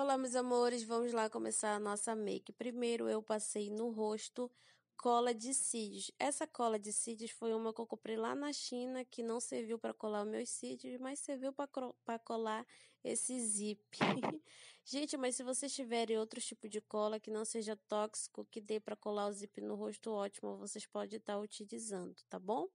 Olá, meus amores, vamos lá começar a nossa make. Primeiro eu passei no rosto cola de cílios. Essa cola de cílios foi uma que eu comprei lá na China, que não serviu para colar os meus cílios, mas serviu para colar esse zip. Gente, mas se vocês tiverem outro tipo de cola que não seja tóxico, que dê para colar o zip no rosto, ótimo, vocês podem estar utilizando, tá bom?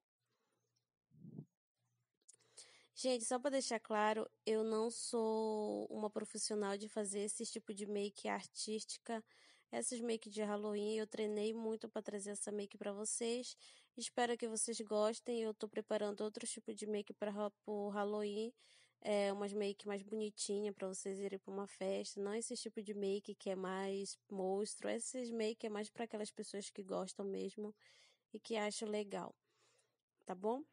Gente, só para deixar claro, eu não sou uma profissional de fazer esse tipo de make artística. Essas make de Halloween eu treinei muito para trazer essa make para vocês. Espero que vocês gostem. Eu estou preparando outro tipo de make para o Halloween. É, umas make mais bonitinha para vocês irem para uma festa, não esse tipo de make que é mais monstro. Esses make é mais para aquelas pessoas que gostam mesmo e que acham legal. Tá bom?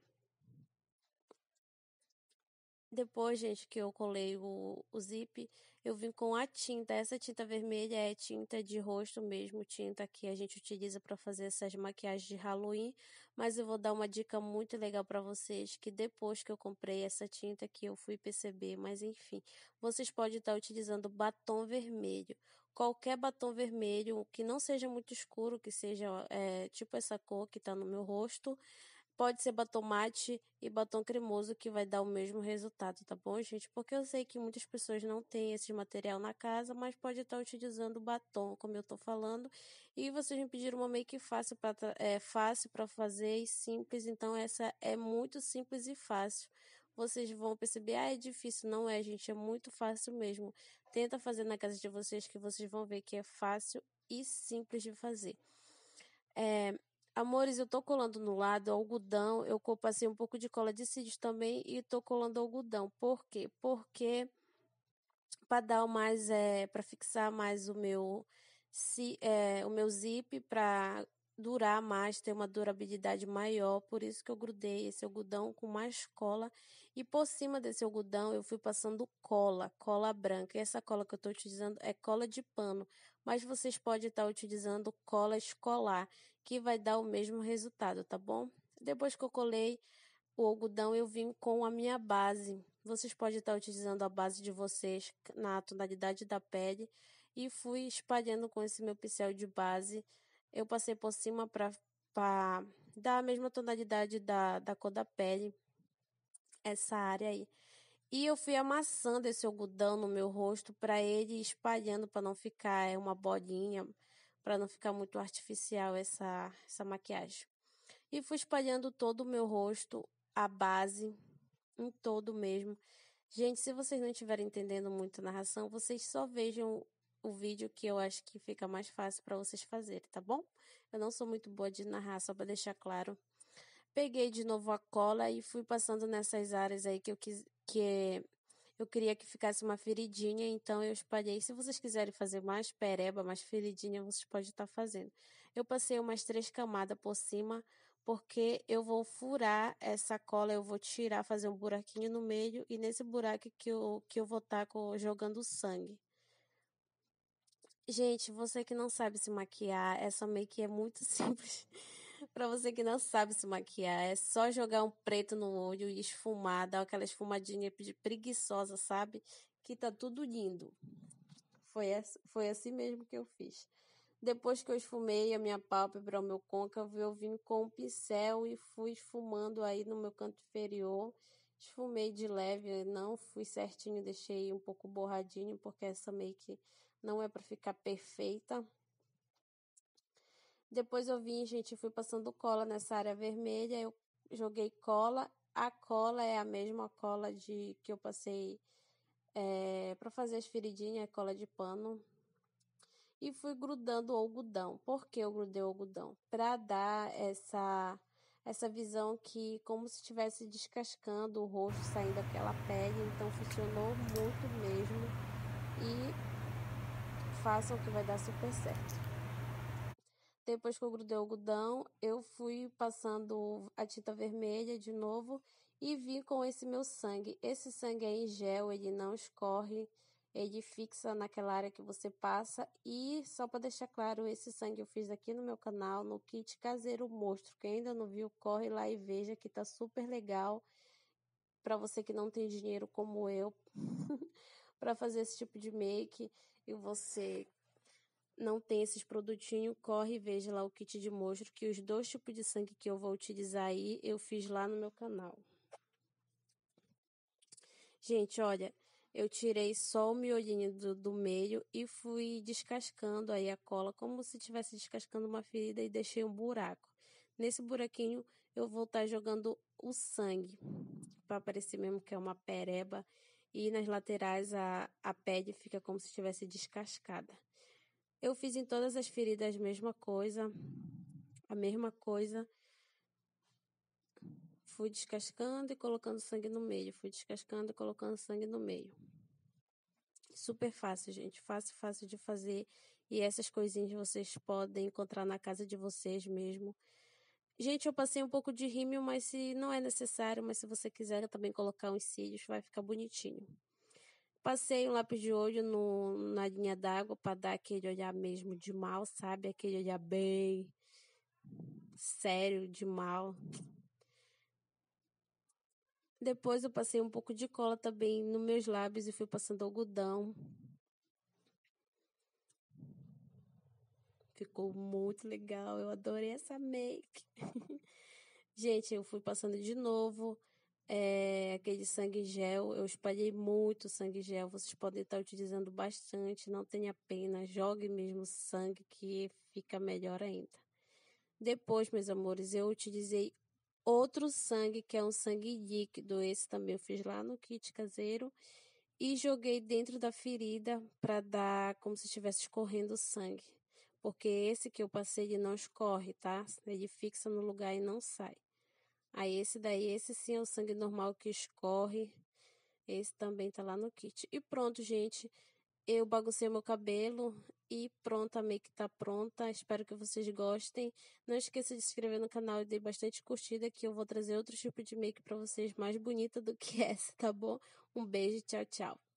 Depois, gente, que eu colei o, o zip, eu vim com a tinta. Essa tinta vermelha é tinta de rosto mesmo, tinta que a gente utiliza para fazer essas maquiagens de Halloween. Mas eu vou dar uma dica muito legal para vocês, que depois que eu comprei essa tinta que eu fui perceber, mas enfim, vocês podem estar utilizando batom vermelho. Qualquer batom vermelho, que não seja muito escuro, que seja é, tipo essa cor que está no meu rosto, Pode ser batom mate e batom cremoso que vai dar o mesmo resultado, tá bom, gente? Porque eu sei que muitas pessoas não têm esse material na casa, mas pode estar utilizando batom, como eu tô falando. E vocês me pediram uma make fácil para é, fácil para fazer e simples, então essa é muito simples e fácil vocês vão perceber, ah, é difícil. Não é, gente, é muito fácil mesmo. Tenta fazer na casa de vocês que vocês vão ver que é fácil e simples de fazer. É, Amores, eu tô colando no lado algodão, eu passei um pouco de cola de cílios também e tô colando algodão. Por quê? Porque para dar mais, é, eh, para fixar mais o meu, se, eh, é, o meu zip, para durar mais, ter uma durabilidade maior, por isso que eu grudei esse algodão com mais cola e por cima desse algodão eu fui passando cola, cola branca. E essa cola que eu estou utilizando é cola de pano, mas vocês podem estar tá utilizando cola escolar, que vai dar o mesmo resultado, tá bom? Depois que eu colei o algodão, eu vim com a minha base. Vocês podem estar tá utilizando a base de vocês na tonalidade da pele e fui espalhando com esse meu pincel de base eu passei por cima para dar a mesma tonalidade da, da cor da pele, essa área aí. E eu fui amassando esse algodão no meu rosto para ele espalhando para não ficar é, uma bolinha, para não ficar muito artificial essa essa maquiagem. E fui espalhando todo o meu rosto, a base em todo mesmo. Gente, se vocês não estiverem entendendo muito a narração, vocês só vejam o vídeo que eu acho que fica mais fácil para vocês fazerem, tá bom? Eu não sou muito boa de narrar, só para deixar claro. Peguei de novo a cola e fui passando nessas áreas aí que eu quis que eu queria que ficasse uma feridinha, então eu espalhei. Se vocês quiserem fazer mais pereba, mais feridinha, vocês podem estar tá fazendo. Eu passei umas três camadas por cima, porque eu vou furar essa cola, eu vou tirar, fazer um buraquinho no meio, e nesse buraco que eu, que eu vou estar tá jogando sangue. Gente, você que não sabe se maquiar, essa é make é muito simples. para você que não sabe se maquiar, é só jogar um preto no olho e esfumar, dar aquela esfumadinha preguiçosa, sabe? Que tá tudo lindo. Foi, essa, foi assim mesmo que eu fiz. Depois que eu esfumei a minha pálpebra, o meu côncavo, eu vim com um pincel e fui esfumando aí no meu canto inferior. Esfumei de leve, não fui certinho, deixei um pouco borradinho, porque essa make não é para ficar perfeita. Depois eu vim, gente, fui passando cola nessa área vermelha, eu joguei cola. A cola é a mesma cola de que eu passei é, eh, para fazer as feridinhas, cola de pano. E fui grudando o algodão. Por que eu grudei o algodão? Para dar essa essa visão que como se estivesse descascando o rosto, saindo aquela pele, então funcionou muito mesmo. E façam que vai dar super certo. Depois que eu grudei o algodão, eu fui passando a tinta vermelha de novo e vim com esse meu sangue. Esse sangue é em gel, ele não escorre, ele fixa naquela área que você passa. E só para deixar claro, esse sangue eu fiz aqui no meu canal, no kit caseiro monstro. Quem ainda não viu, corre lá e veja que tá super legal. Para você que não tem dinheiro como eu. para fazer esse tipo de make e você não tem esses produtinhos, corre e veja lá o kit de monstro, que os dois tipos de sangue que eu vou utilizar aí, eu fiz lá no meu canal. Gente, olha, eu tirei só o miolinho do, do meio e fui descascando aí a cola, como se estivesse descascando uma ferida e deixei um buraco. Nesse buraquinho, eu vou estar tá jogando o sangue, para parecer mesmo que é uma pereba e nas laterais a, a pele fica como se estivesse descascada. Eu fiz em todas as feridas a mesma coisa, a mesma coisa. Fui descascando e colocando sangue no meio, fui descascando e colocando sangue no meio. Super fácil, gente. Fácil, fácil de fazer. E essas coisinhas vocês podem encontrar na casa de vocês mesmo. Gente, eu passei um pouco de rímel, mas se não é necessário, mas se você quiser também colocar uns cílios, vai ficar bonitinho. Passei um lápis de olho no, na linha d'água para dar aquele olhar mesmo de mal, sabe? Aquele olhar bem sério, de mal. Depois eu passei um pouco de cola também nos meus lábios e fui passando algodão Ficou muito legal. Eu adorei essa make. Gente, eu fui passando de novo é, aquele sangue gel. Eu espalhei muito sangue gel. Vocês podem estar utilizando bastante. Não tenha pena. Jogue mesmo sangue que fica melhor ainda. Depois, meus amores, eu utilizei outro sangue, que é um sangue líquido. Esse também eu fiz lá no kit caseiro. E joguei dentro da ferida para dar como se estivesse escorrendo sangue porque esse que eu passei ele não escorre, tá? Ele fixa no lugar e não sai. Aí esse daí, esse sim é o sangue normal que escorre. Esse também tá lá no kit. E pronto, gente. Eu baguncei meu cabelo e pronto, a make tá pronta. Espero que vocês gostem. Não esqueça de se inscrever no canal e dê bastante curtida que eu vou trazer outro tipo de make para vocês mais bonita do que essa, tá bom? Um beijo, tchau, tchau.